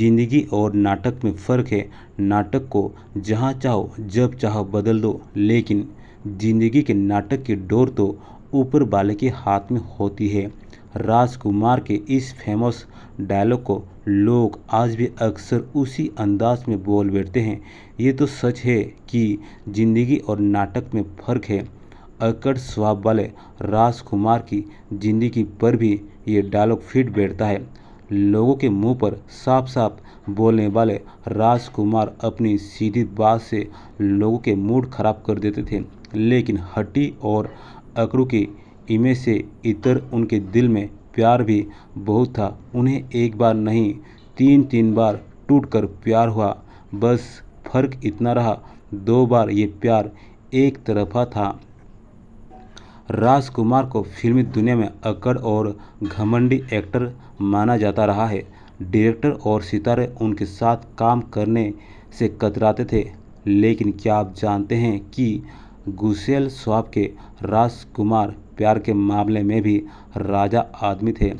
जिंदगी और नाटक में फ़र्क है नाटक को जहाँ चाहो जब चाहो बदल दो लेकिन जिंदगी के नाटक की डोर तो ऊपर वाले के हाथ में होती है राजकुमार के इस फेमस डायलॉग को लोग आज भी अक्सर उसी अंदाज में बोल बैठते हैं ये तो सच है कि जिंदगी और नाटक में फ़र्क है अकड़ स्वभाव वाले राजकुमार की जिंदगी पर भी ये डायलॉग फिट बैठता है लोगों के मुंह पर साफ साफ बोलने वाले राजकुमार अपनी सीधी बात से लोगों के मूड खराब कर देते थे लेकिन हट्टी और अकड़ू की इमेज से इतर उनके दिल में प्यार भी बहुत था उन्हें एक बार नहीं तीन तीन बार टूटकर प्यार हुआ बस फर्क इतना रहा दो बार ये प्यार एक तरफा था राजकुमार को फिल्मी दुनिया में अकड़ और घमंडी एक्टर माना जाता रहा है डायरेक्टर और सितारे उनके साथ काम करने से कतराते थे लेकिन क्या आप जानते हैं कि गुसेल स्वाब के राजकुमार प्यार के मामले में भी राजा आदमी थे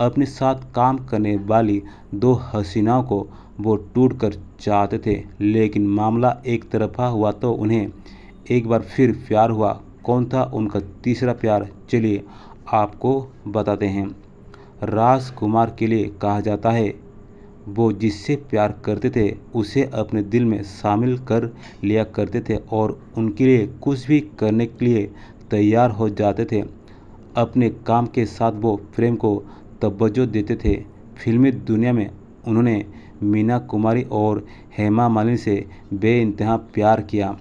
अपने साथ काम करने वाली दो हसीनाओं को वो टूट कर चाहते थे लेकिन मामला एक तरफा हुआ तो उन्हें एक बार फिर प्यार हुआ कौन था उनका तीसरा प्यार चलिए आपको बताते हैं राजकुमार के लिए कहा जाता है वो जिससे प्यार करते थे उसे अपने दिल में शामिल कर लिया करते थे और उनके लिए कुछ भी करने के लिए तैयार हो जाते थे अपने काम के साथ वो प्रेम को तवज्जो देते थे फिल्मी दुनिया में उन्होंने मीना कुमारी और हेमा मालिनी से बे प्यार किया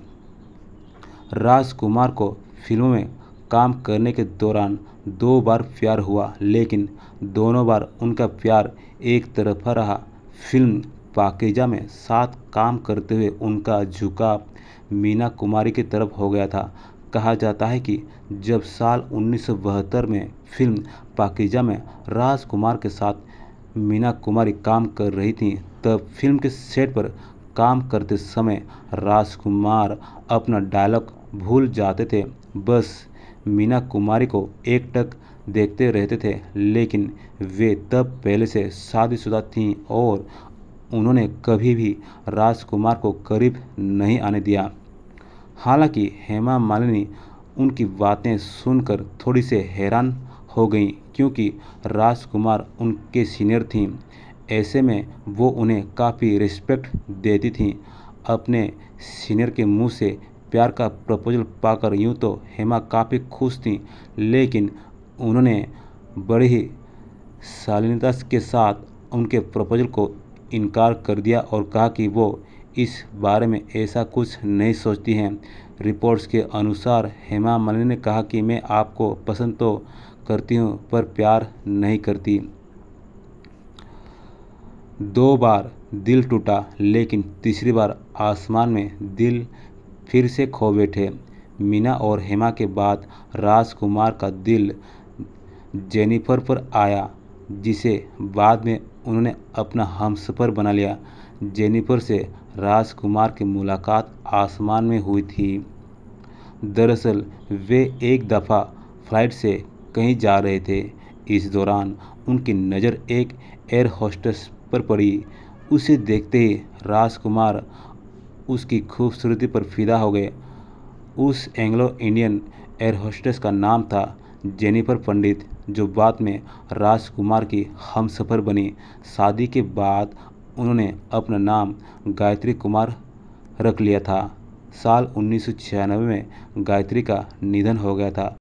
राजकुमार को फिल्मों में काम करने के दौरान दो बार प्यार हुआ लेकिन दोनों बार उनका प्यार एक तरफा रहा फिल्म पाकेजा में साथ काम करते हुए उनका झुकाव मीना कुमारी की तरफ हो गया था कहा जाता है कि जब साल उन्नीस में फिल्म पाकिजा में राजकुमार के साथ मीना कुमारी काम कर रही थी तब फिल्म के सेट पर काम करते समय राजकुमार अपना डायलॉग भूल जाते थे बस मीना कुमारी को एकटक देखते रहते थे लेकिन वे तब पहले से शादीशुदा थीं और उन्होंने कभी भी राजकुमार को करीब नहीं आने दिया हालांकि हेमा मालिनी उनकी बातें सुनकर थोड़ी से हैरान हो गईं क्योंकि राजकुमार उनके सीनियर थीं ऐसे में वो उन्हें काफ़ी रिस्पेक्ट देती थीं अपने सीनियर के मुंह से प्यार का प्रपोजल पाकर यूं तो हेमा काफ़ी खुश थीं लेकिन उन्होंने बड़ी ही शालीनता के साथ उनके प्रपोजल को इनकार कर दिया और कहा कि वो इस बारे में ऐसा कुछ नहीं सोचती हैं रिपोर्ट्स के अनुसार हेमा मलि ने कहा कि मैं आपको पसंद तो करती हूं पर प्यार नहीं करती दो बार दिल टूटा लेकिन तीसरी बार आसमान में दिल फिर से खो बैठे मीना और हेमा के बाद राजकुमार का दिल जेनिफर पर आया जिसे बाद में उन्होंने अपना हमसफर बना लिया जेनिफर से राजकुमार की मुलाकात आसमान में हुई थी दरअसल वे एक दफ़ा फ्लाइट से कहीं जा रहे थे इस दौरान उनकी नज़र एक एयर होस्टेस पर पड़ी उसे देखते ही राजकुमार उसकी खूबसूरती पर फिदा हो गए उस एंग्लो इंडियन एयर होस्टेस का नाम था जेनिफर पंडित जो बाद में राजकुमार की हमसफ़र बनी शादी के बाद उन्होंने अपना नाम गायत्री कुमार रख लिया था साल उन्नीस में गायत्री का निधन हो गया था